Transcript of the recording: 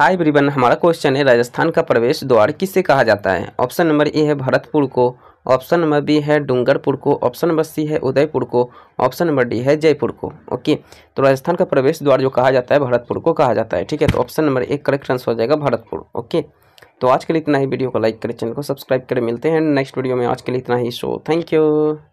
high ब्रिबन हमारा question है राजस्थान का प्रवेश द्वार किसे कहा जाता है ऑप्शन नंबर ए है भरतपुर को ऑप्शन नंबर बी है डूंगरपुर को ऑप्शन नंबर सी है उदयपुर को ऑप्शन नंबर डी है जयपुर को ओके तो राजस्थान का प्रवेश द्वार जो कहा जाता है भरतपुर को कहा जाता है ठीक है तो ऑप्शन नंबर एक करेक्ट आंसर हो जाएगा भरतपुर ओके तो आज के लिए इतना ही वीडियो को लाइक करें चैनल को सब्सक्राइब करें मिलते हैं नेक्स्ट वीडियो में आज के लिए इतना ही शो थैंक यू